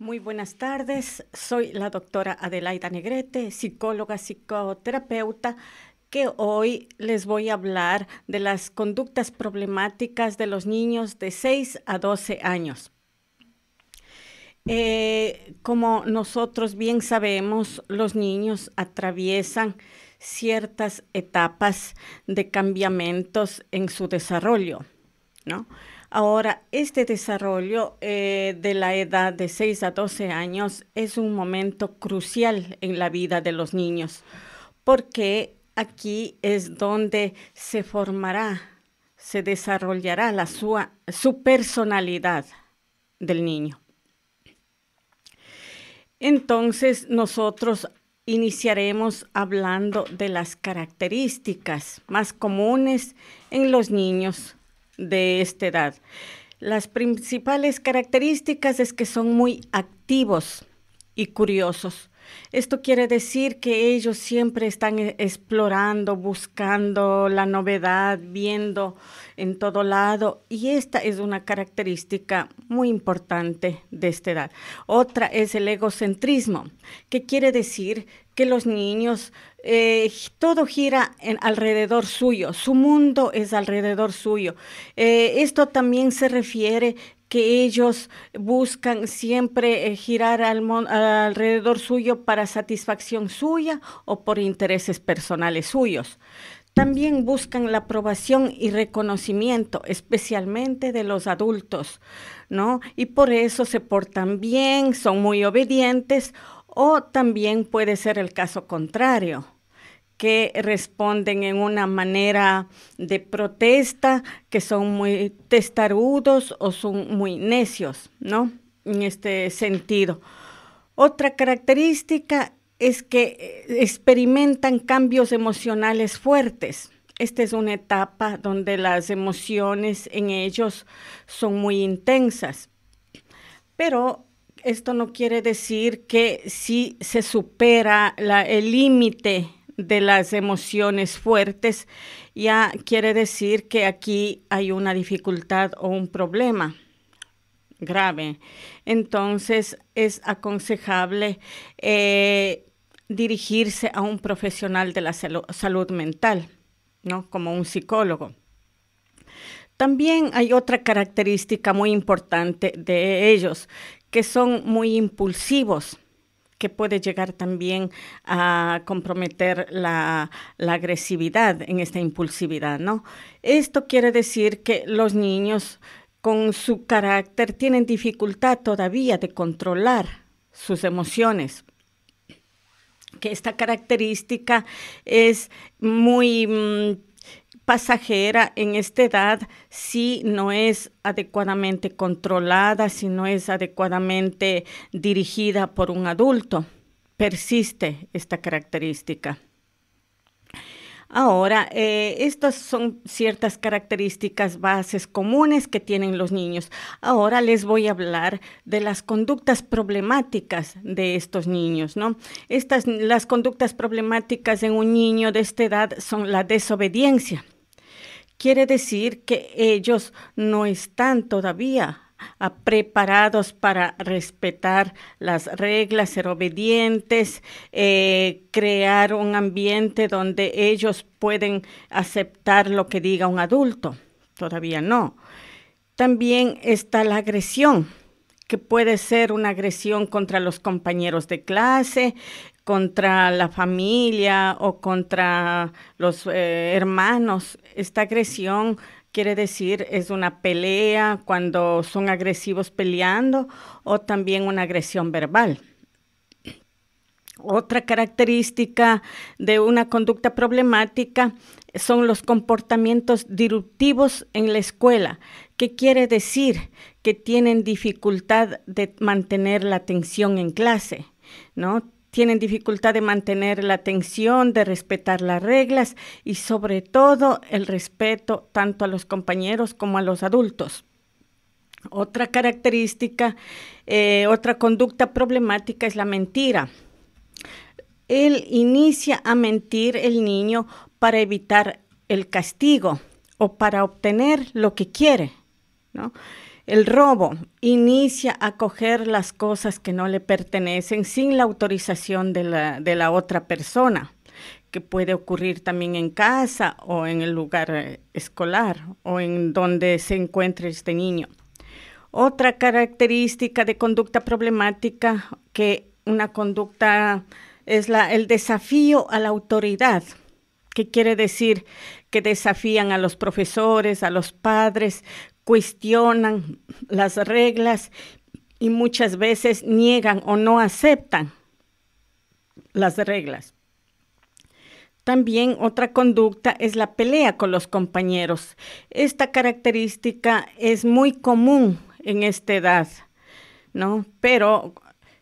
Muy buenas tardes, soy la doctora Adelaida Negrete, psicóloga, psicoterapeuta, que hoy les voy a hablar de las conductas problemáticas de los niños de 6 a 12 años. Eh, como nosotros bien sabemos, los niños atraviesan ciertas etapas de cambiamientos en su desarrollo, ¿no? Ahora, este desarrollo eh, de la edad de 6 a 12 años es un momento crucial en la vida de los niños, porque aquí es donde se formará, se desarrollará la su personalidad del niño. Entonces, nosotros iniciaremos hablando de las características más comunes en los niños de esta edad. Las principales características es que son muy activos y curiosos. Esto quiere decir que ellos siempre están eh, explorando, buscando la novedad, viendo en todo lado y esta es una característica muy importante de esta edad. Otra es el egocentrismo, que quiere decir que los niños, eh, todo gira en alrededor suyo, su mundo es alrededor suyo. Eh, esto también se refiere que ellos buscan siempre eh, girar alrededor suyo para satisfacción suya o por intereses personales suyos. También buscan la aprobación y reconocimiento, especialmente de los adultos, ¿no? Y por eso se portan bien, son muy obedientes o también puede ser el caso contrario que responden en una manera de protesta, que son muy testarudos o son muy necios, ¿no? En este sentido. Otra característica es que eh, experimentan cambios emocionales fuertes. Esta es una etapa donde las emociones en ellos son muy intensas. Pero esto no quiere decir que si se supera el límite de las emociones fuertes, ya quiere decir que aquí hay una dificultad o un problema grave. Entonces es aconsejable eh, dirigirse a un profesional de la salud mental, ¿no? Como un psicólogo. También hay otra característica muy importante de ellos, que son muy impulsivos que puede llegar también a comprometer la, agresividad en esta impulsividad, ¿no? Esto quiere decir que los niños con su carácter tienen dificultad todavía de controlar sus emociones, que esta característica es muy mm, pasajera en esta edad si no es adecuadamente controlada, si no es adecuadamente dirigida por un adulto. Persiste esta característica. Ahora, eh, estas son ciertas características bases comunes que tienen los niños. Ahora les voy a hablar de las conductas problemáticas de estos niños, ¿no? Estas, las conductas problemáticas en un niño de esta edad son la desobediencia Quiere decir que ellos no están todavía ah, preparados para respetar las reglas, ser obedientes, eh, crear un ambiente donde ellos pueden aceptar lo que diga un adulto. Todavía no. También está la agresión que puede ser una agresión contra los compañeros de clase, contra la familia o contra los eh, hermanos. Esta agresión quiere decir es una pelea cuando son agresivos peleando o también una agresión verbal. Otra característica de una conducta problemática son los comportamientos disruptivos en la escuela. ¿Qué quiere decir? Que tienen dificultad de mantener la atención en clase, ¿no? tienen dificultad de mantener la atención, de respetar las reglas y sobre todo el respeto tanto a los compañeros como a los adultos. Otra característica, eh, otra conducta problemática es la mentira. Él inicia a mentir el niño para evitar el castigo o para obtener lo que quiere, ¿no? El robo inicia a coger las cosas que no le pertenecen sin la autorización de la, otra persona que puede ocurrir también en casa o en el lugar eh, escolar o en donde se encuentre este niño. Otra característica de conducta problemática que una conducta es la, el desafío a la autoridad, que quiere decir que desafían a los profesores, a los padres, cuestionan las reglas y muchas veces niegan o no aceptan las reglas. También otra conducta es la pelea con los compañeros. Esta característica es muy común en esta edad, ¿no? Pero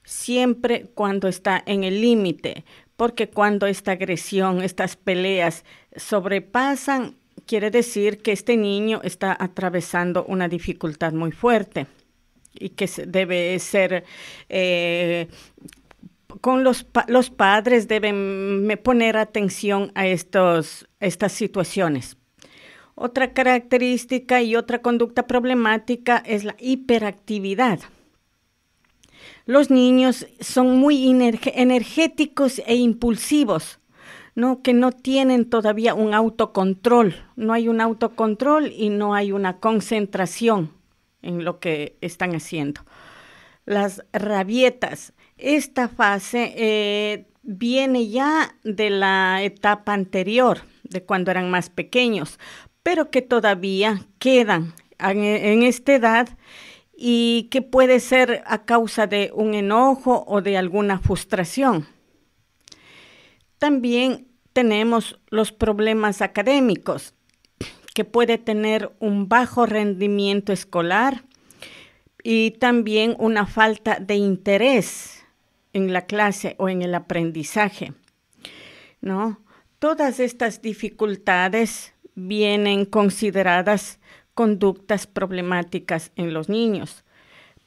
siempre cuando está en el límite, porque cuando esta agresión, estas peleas sobrepasan quiere decir que este niño está atravesando una dificultad muy fuerte y que debe ser eh, con los, los padres deben poner atención a estos, estas situaciones. Otra característica y otra conducta problemática es la hiperactividad. Los niños son muy energéticos e impulsivos ¿no? que no tienen todavía un autocontrol, no hay un autocontrol y no hay una concentración en lo que están haciendo. Las rabietas, esta fase eh, viene ya de la etapa anterior, de cuando eran más pequeños, pero que todavía quedan en, en esta edad y que puede ser a causa de un enojo o de alguna frustración. También tenemos los problemas académicos, que puede tener un bajo rendimiento escolar y también una falta de interés en la clase o en el aprendizaje. ¿No? Todas estas dificultades vienen consideradas conductas problemáticas en los niños.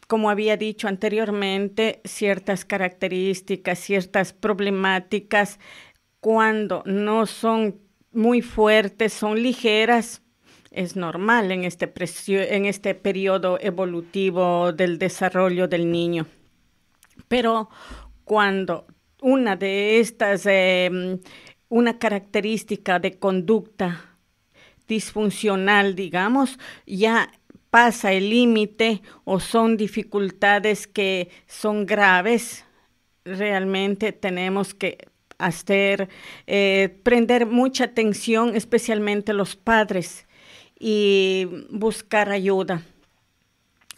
Como había dicho anteriormente, ciertas características, ciertas problemáticas cuando no son muy fuertes, son ligeras, es normal en este, en este periodo evolutivo del desarrollo del niño. Pero cuando una de estas, em, una característica de conducta disfuncional, digamos, ya pasa el límite o son dificultades que son graves, realmente tenemos que hacer, eh, prender mucha atención, especialmente los padres, y buscar ayuda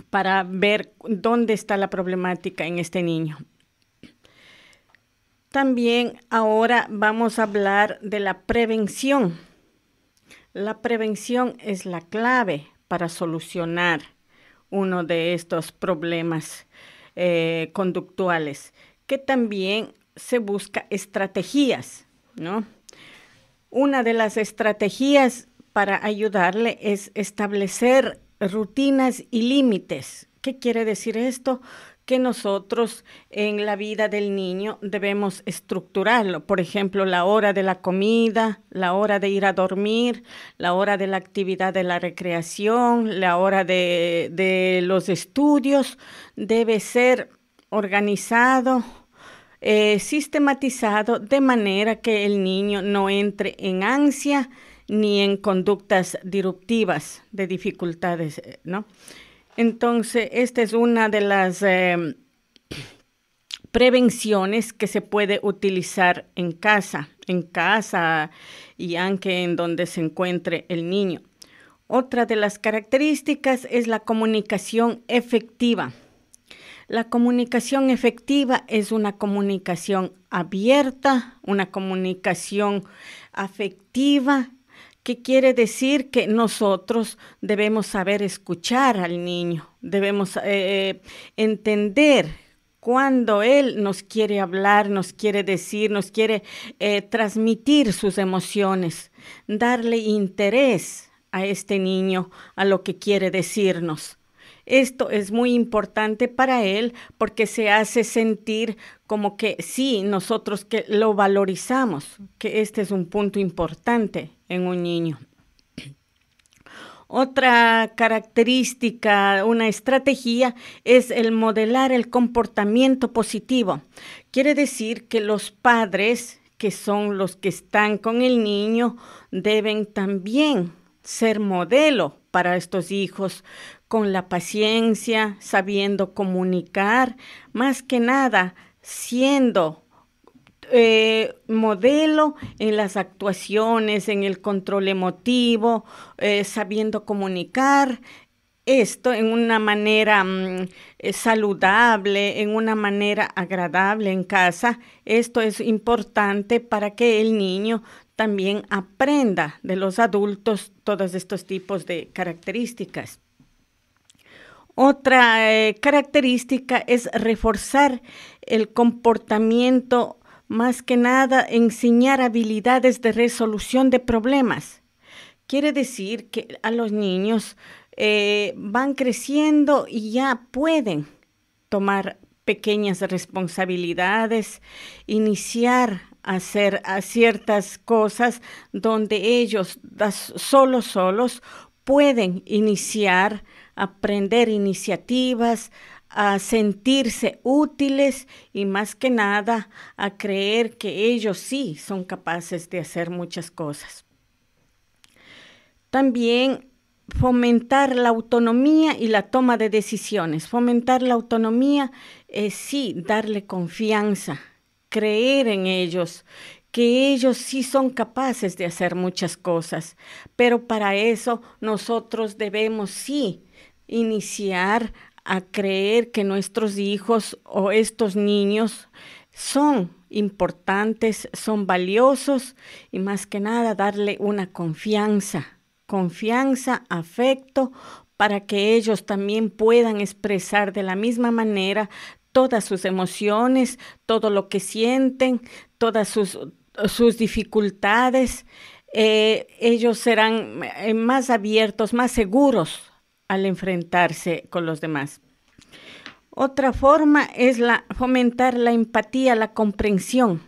para ver dónde está la problemática en este niño. También ahora vamos a hablar de la prevención. La prevención es la clave para solucionar uno de estos problemas eh, conductuales, que también se busca estrategias, ¿no? Una de las estrategias para ayudarle es establecer rutinas y límites. ¿Qué quiere decir esto? que nosotros en la vida del niño debemos estructurarlo. Por ejemplo, la hora de la comida, la hora de ir a dormir, la hora de la actividad de la recreación, la hora de, de los estudios, debe ser organizado, eh, sistematizado de manera que el niño no entre en ansia ni en conductas disruptivas de dificultades, eh, ¿no? Entonces, esta es una de las eh, prevenciones que se puede utilizar en casa, en casa y aunque en donde se encuentre el niño. Otra de las características es la comunicación efectiva. La comunicación efectiva es una comunicación abierta, una comunicación afectiva, que quiere decir que nosotros debemos saber escuchar al niño, debemos eh, eh, entender cuando Él nos quiere hablar, nos quiere decir, nos quiere eh, transmitir sus emociones, darle interés a este niño, a lo que quiere decirnos. Esto es muy importante para él porque se hace sentir como que sí, nosotros que lo valorizamos, que este es un punto importante en un niño. Otra característica, una estrategia es el modelar el comportamiento positivo. Quiere decir que los padres, que son los que están con el niño, deben también ser modelo para estos hijos, con la paciencia, sabiendo comunicar, más que nada siendo eh, modelo en las actuaciones, en el control emotivo, eh, sabiendo comunicar, esto en una manera mm, eh, saludable, en una manera agradable en casa. Esto es importante para que el niño también aprenda de los adultos todos estos tipos de características. Otra eh, característica es reforzar el comportamiento, más que nada enseñar habilidades de resolución de problemas. Quiere decir que a los niños eh, van creciendo y ya pueden tomar pequeñas responsabilidades, iniciar a hacer ciertas cosas donde ellos solos pueden iniciar Aprender iniciativas, a sentirse útiles y más que nada a creer que ellos sí son capaces de hacer muchas cosas. También fomentar la autonomía y la toma de decisiones. Fomentar la autonomía es sí darle confianza, creer en ellos, que ellos sí son capaces de hacer muchas cosas, pero para eso nosotros debemos sí iniciar a creer que nuestros hijos o estos niños son importantes, son valiosos y más que nada darle una confianza, confianza, afecto, para que ellos también puedan expresar de la misma manera todas sus emociones, todo lo que sienten, todas sus, dificultades. Eh, ellos serán eh, más abiertos, más seguros al enfrentarse con los demás. Otra forma es la, fomentar la empatía, la comprensión.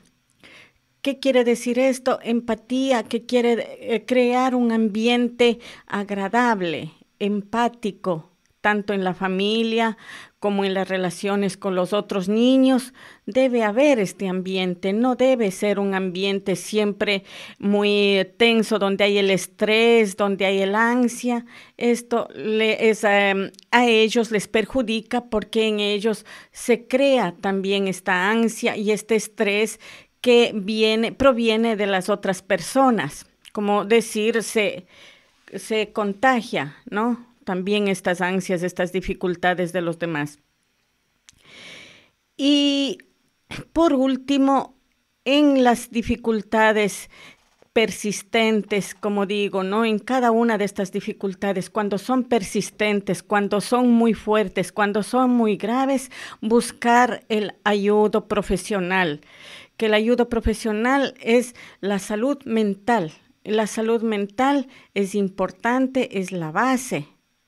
¿Qué quiere decir esto? Empatía, que quiere eh, crear un ambiente agradable, empático, tanto en la familia como en las relaciones con los otros niños, debe haber este ambiente, no debe ser un ambiente siempre muy tenso, donde hay el estrés, donde hay el ansia. Esto es, em, a ellos les perjudica porque en ellos se crea también esta ansia y este estrés que viene, proviene de las otras personas. Como decir, se contagia, ¿no? también estas ansias, estas dificultades de los demás. Y por último, en las dificultades persistentes, como digo, ¿no? En cada una de estas dificultades, cuando son persistentes, cuando son muy fuertes, cuando son muy graves, buscar el ayudo profesional, que el ayudo profesional es la salud mental. La salud mental es importante, es la base,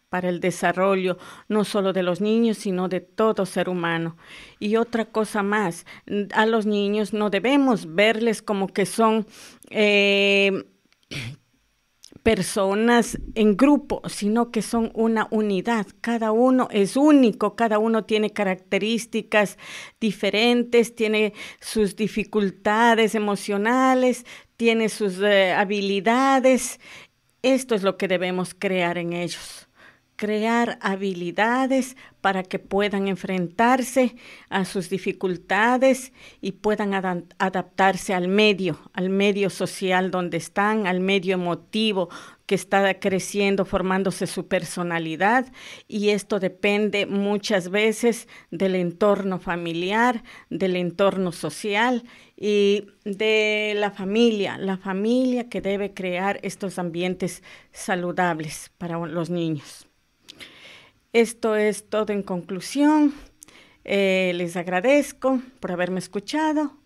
para el desarrollo no solo de los niños, sino de todo ser humano. Y otra cosa más, a los niños no debemos verles como que son eh, personas en grupo, sino que son una unidad. Cada uno es único, cada uno tiene características diferentes, tiene sus dificultades emocionales, tiene sus eh, habilidades. Esto es lo que debemos crear en ellos crear habilidades para que puedan enfrentarse a sus dificultades y puedan adaptarse al medio, al medio social donde están, al medio emotivo que está creciendo, formándose su personalidad y esto depende muchas veces del entorno familiar, del entorno social y de la familia, la familia que debe crear estos ambientes saludables para los niños. Esto es todo en conclusión. Eh, les agradezco por haberme escuchado.